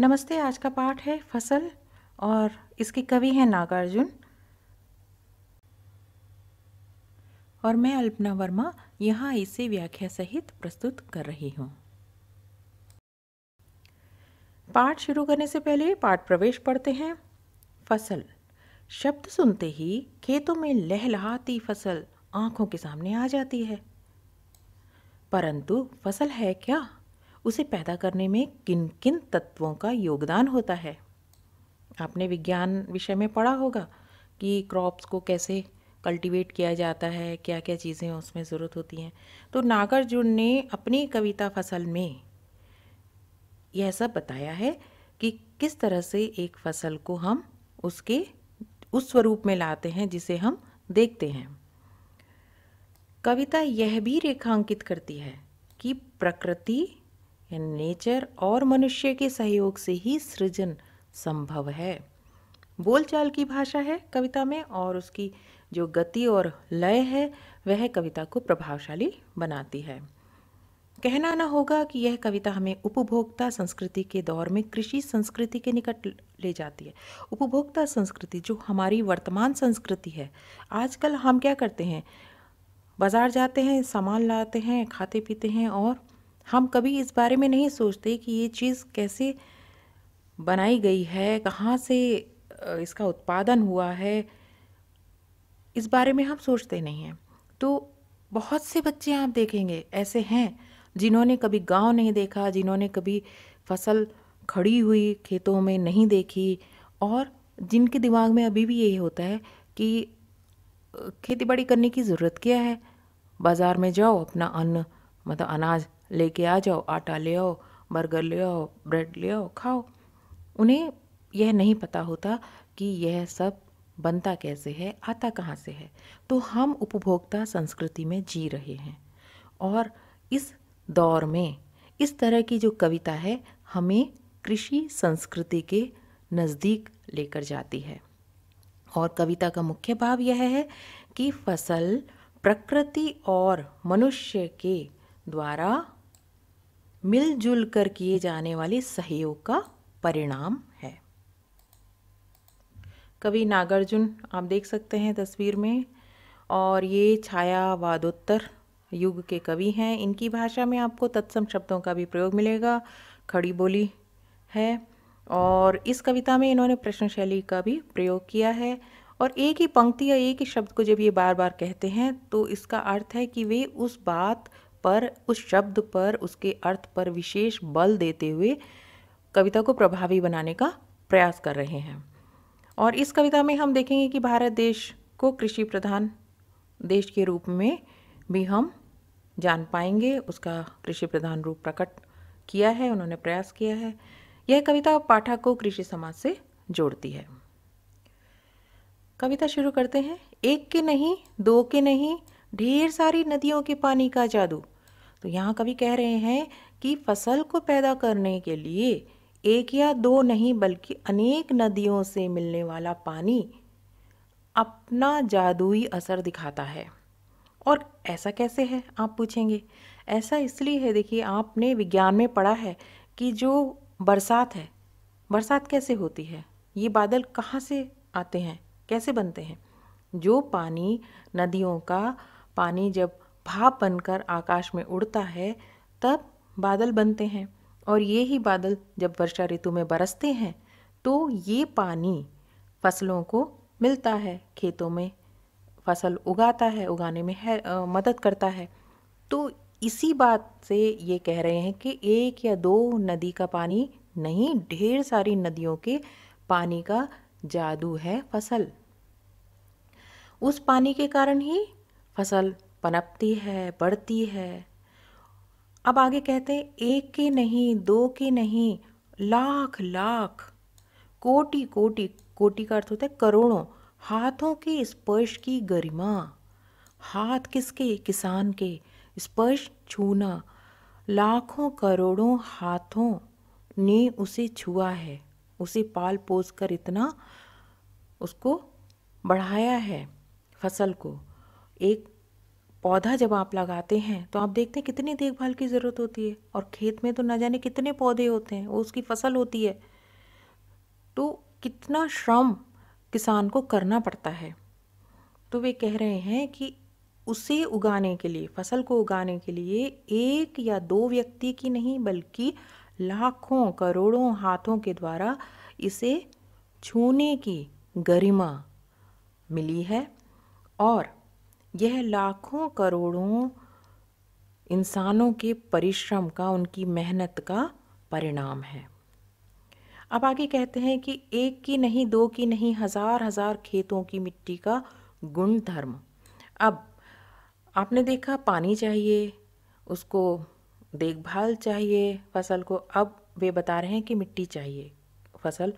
नमस्ते आज का पाठ है फसल और इसके कवि हैं नागार्जुन और मैं अल्पना वर्मा यहाँ इसे व्याख्या सहित प्रस्तुत कर रही हूँ पाठ शुरू करने से पहले पाठ प्रवेश पढ़ते हैं फसल शब्द सुनते ही खेतों में लहलहाती फसल आंखों के सामने आ जाती है परंतु फसल है क्या उसे पैदा करने में किन किन तत्वों का योगदान होता है आपने विज्ञान विषय में पढ़ा होगा कि क्रॉप्स को कैसे कल्टीवेट किया जाता है क्या क्या चीज़ें उसमें ज़रूरत होती हैं तो नागार्जुन ने अपनी कविता फसल में यह सब बताया है कि किस तरह से एक फसल को हम उसके उस स्वरूप में लाते हैं जिसे हम देखते हैं कविता यह भी रेखांकित करती है कि प्रकृति यानी नेचर और मनुष्य के सहयोग से ही सृजन संभव है बोलचाल की भाषा है कविता में और उसकी जो गति और लय है वह कविता को प्रभावशाली बनाती है कहना ना होगा कि यह कविता हमें उपभोक्ता संस्कृति के दौर में कृषि संस्कृति के निकट ले जाती है उपभोक्ता संस्कृति जो हमारी वर्तमान संस्कृति है आजकल हम क्या करते हैं बाज़ार जाते हैं सामान लाते हैं खाते पीते हैं और हम कभी इस बारे में नहीं सोचते कि ये चीज़ कैसे बनाई गई है कहाँ से इसका उत्पादन हुआ है इस बारे में हम सोचते नहीं हैं तो बहुत से बच्चे आप देखेंगे ऐसे हैं जिन्होंने कभी गांव नहीं देखा जिन्होंने कभी फसल खड़ी हुई खेतों में नहीं देखी और जिनके दिमाग में अभी भी यही होता है कि खेती बाड़ी करने की ज़रूरत क्या है बाज़ार में जाओ अपना अन्न मतलब अनाज लेके आ जाओ आटा ले आओ बर्गर ले आओ ब्रेड ले आओ खाओ उन्हें यह नहीं पता होता कि यह सब बनता कैसे है आता कहाँ से है तो हम उपभोक्ता संस्कृति में जी रहे हैं और इस दौर में इस तरह की जो कविता है हमें कृषि संस्कृति के नज़दीक लेकर जाती है और कविता का मुख्य भाव यह है कि फसल प्रकृति और मनुष्य के द्वारा मिलजुल कर किए जाने वाले सहयोग का परिणाम है कवि नागार्जुन आप देख सकते हैं तस्वीर में और ये छायावादोत्तर युग के कवि हैं इनकी भाषा में आपको तत्सम शब्दों का भी प्रयोग मिलेगा खड़ी बोली है और इस कविता में इन्होंने प्रश्न शैली का भी प्रयोग किया है और एक ही पंक्ति या एक ही शब्द को जब ये बार बार कहते हैं तो इसका अर्थ है कि वे उस बात पर उस शब्द पर उसके अर्थ पर विशेष बल देते हुए कविता को प्रभावी बनाने का प्रयास कर रहे हैं और इस कविता में हम देखेंगे कि भारत देश को कृषि प्रधान देश के रूप में भी हम जान पाएंगे उसका कृषि प्रधान रूप प्रकट किया है उन्होंने प्रयास किया है यह कविता पाठक को कृषि समाज से जोड़ती है कविता शुरू करते हैं एक के नहीं दो के नहीं ढेर सारी नदियों के पानी का जादू तो यहाँ कभी कह रहे हैं कि फसल को पैदा करने के लिए एक या दो नहीं बल्कि अनेक नदियों से मिलने वाला पानी अपना जादुई असर दिखाता है और ऐसा कैसे है आप पूछेंगे ऐसा इसलिए है देखिए आपने विज्ञान में पढ़ा है कि जो बरसात है बरसात कैसे होती है ये बादल कहाँ से आते हैं कैसे बनते हैं जो पानी नदियों का पानी जब भाप बनकर आकाश में उड़ता है तब बादल बनते हैं और ये ही बादल जब वर्षा ऋतु में बरसते हैं तो ये पानी फसलों को मिलता है खेतों में फसल उगाता है उगाने में है आ, मदद करता है तो इसी बात से ये कह रहे हैं कि एक या दो नदी का पानी नहीं ढेर सारी नदियों के पानी का जादू है फसल उस पानी के कारण ही फसल पनपती है बढ़ती है अब आगे कहते हैं एक के नहीं दो के नहीं लाख लाख कोटि कोटि कोटि का अर्थ होता है करोड़ों हाथों के स्पर्श की गरिमा हाथ किसके किसान के स्पर्श छूना लाखों करोड़ों हाथों ने उसे छुआ है उसे पाल पोस कर इतना उसको बढ़ाया है फसल को एक पौधा जब आप लगाते हैं तो आप देखते हैं कितनी देखभाल की ज़रूरत होती है और खेत में तो ना जाने कितने पौधे होते हैं वो उसकी फसल होती है तो कितना श्रम किसान को करना पड़ता है तो वे कह रहे हैं कि उसे उगाने के लिए फसल को उगाने के लिए एक या दो व्यक्ति की नहीं बल्कि लाखों करोड़ों हाथों के द्वारा इसे छूने की गरिमा मिली है और यह लाखों करोड़ों इंसानों के परिश्रम का उनकी मेहनत का परिणाम है अब आगे कहते हैं कि एक की नहीं दो की नहीं हज़ार हज़ार खेतों की मिट्टी का गुण धर्म अब आपने देखा पानी चाहिए उसको देखभाल चाहिए फसल को अब वे बता रहे हैं कि मिट्टी चाहिए फसल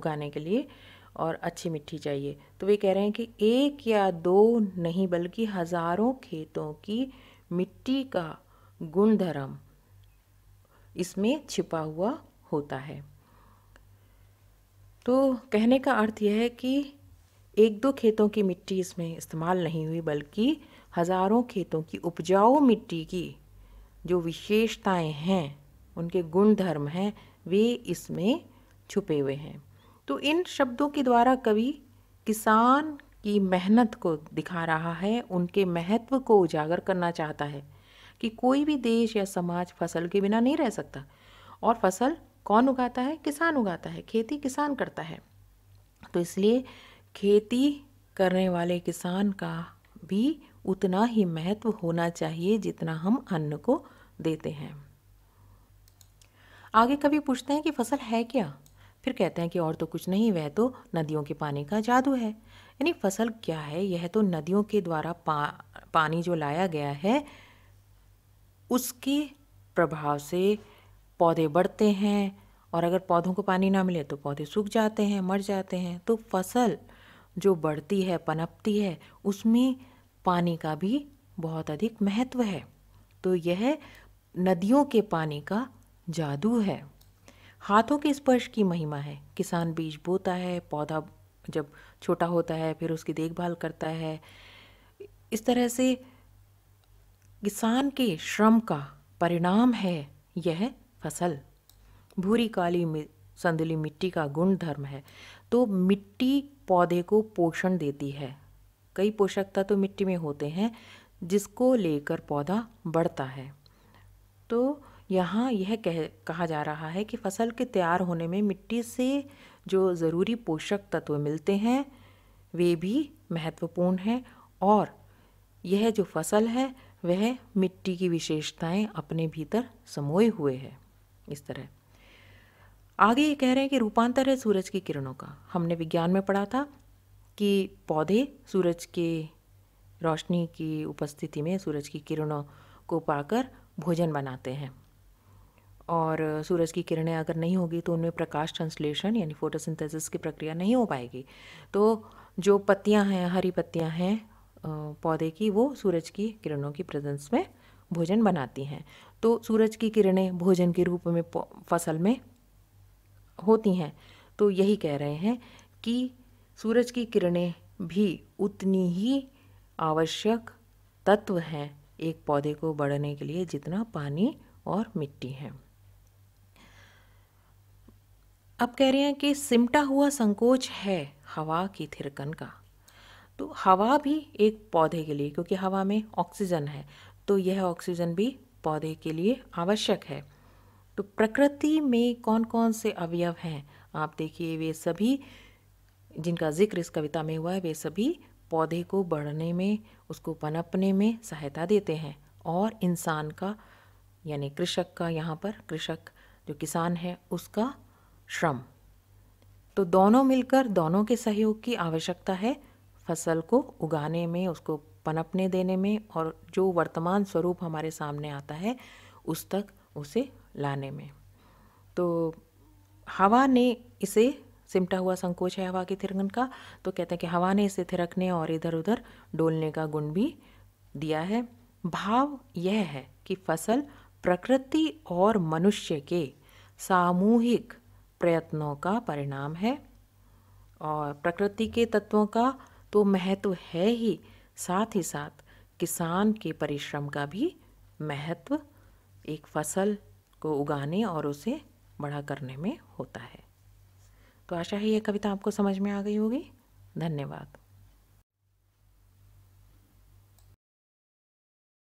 उगाने के लिए और अच्छी मिट्टी चाहिए तो वे कह रहे हैं कि एक या दो नहीं बल्कि हज़ारों खेतों की मिट्टी का गुणधर्म इसमें छिपा हुआ होता है तो कहने का अर्थ यह है कि एक दो खेतों की मिट्टी इसमें इस्तेमाल नहीं हुई बल्कि हज़ारों खेतों की उपजाऊ मिट्टी की जो विशेषताएं हैं उनके गुणधर्म हैं वे इसमें छुपे हुए हैं तो इन शब्दों के द्वारा कवि किसान की मेहनत को दिखा रहा है उनके महत्व को उजागर करना चाहता है कि कोई भी देश या समाज फसल के बिना नहीं रह सकता और फसल कौन उगाता है किसान उगाता है खेती किसान करता है तो इसलिए खेती करने वाले किसान का भी उतना ही महत्व होना चाहिए जितना हम अन्न को देते हैं आगे कभी पूछते हैं कि फसल है क्या फिर कहते हैं कि और तो कुछ नहीं वह तो नदियों के पानी का जादू है यानी फसल क्या है यह तो नदियों के द्वारा पा, पानी जो लाया गया है उसके प्रभाव से पौधे बढ़ते हैं और अगर पौधों को पानी ना मिले तो पौधे सूख जाते हैं मर जाते हैं तो फसल जो बढ़ती है पनपती है उसमें पानी का भी बहुत अधिक महत्व है तो यह नदियों के पानी का जादू है हाथों के स्पर्श की महिमा है किसान बीज बोता है पौधा जब छोटा होता है फिर उसकी देखभाल करता है इस तरह से किसान के श्रम का परिणाम है यह फसल भूरी काली संदली मिट्टी का गुण धर्म है तो मिट्टी पौधे को पोषण देती है कई पोषक तत्व तो मिट्टी में होते हैं जिसको लेकर पौधा बढ़ता है तो यहाँ यह कह कहा जा रहा है कि फसल के तैयार होने में मिट्टी से जो ज़रूरी पोषक तत्व मिलते हैं वे भी महत्वपूर्ण हैं और यह जो फसल है वह मिट्टी की विशेषताएं अपने भीतर समोए हुए है इस तरह आगे ये कह रहे हैं कि रूपांतर है सूरज की किरणों का हमने विज्ञान में पढ़ा था कि पौधे सूरज के रोशनी की उपस्थिति में सूरज की किरणों को पाकर भोजन बनाते हैं और सूरज की किरणें अगर नहीं होगी तो उनमें प्रकाश संश्लेषण यानी फोटोसिंथेसिस की प्रक्रिया नहीं हो पाएगी तो जो पत्तियां हैं हरी पत्तियां हैं पौधे की वो सूरज की किरणों की प्रेजेंस में भोजन बनाती हैं तो सूरज की किरणें भोजन के रूप में फसल में होती हैं तो यही कह रहे हैं कि सूरज की किरणें भी उतनी ही आवश्यक तत्व हैं एक पौधे को बढ़ने के लिए जितना पानी और मिट्टी है अब कह रहे हैं कि सिमटा हुआ संकोच है हवा की थिरकन का तो हवा भी एक पौधे के लिए क्योंकि हवा में ऑक्सीजन है तो यह ऑक्सीजन भी पौधे के लिए आवश्यक है तो प्रकृति में कौन कौन से अवयव हैं आप देखिए वे सभी जिनका जिक्र इस कविता में हुआ है वे सभी पौधे को बढ़ने में उसको पनपने में सहायता देते हैं और इंसान का यानी कृषक का यहाँ पर कृषक जो किसान है उसका श्रम तो दोनों मिलकर दोनों के सहयोग की आवश्यकता है फसल को उगाने में उसको पनपने देने में और जो वर्तमान स्वरूप हमारे सामने आता है उस तक उसे लाने में तो हवा ने इसे सिमटा हुआ संकोच है हवा के थिरकन का तो कहते हैं कि हवा ने इसे थिरकने और इधर उधर डोलने का गुण भी दिया है भाव यह है कि फसल प्रकृति और मनुष्य के सामूहिक प्रयत्नों का परिणाम है और प्रकृति के तत्वों का तो महत्व है ही साथ ही साथ किसान के परिश्रम का भी महत्व एक फसल को उगाने और उसे बड़ा करने में होता है तो आशा है ये कविता आपको समझ में आ गई होगी धन्यवाद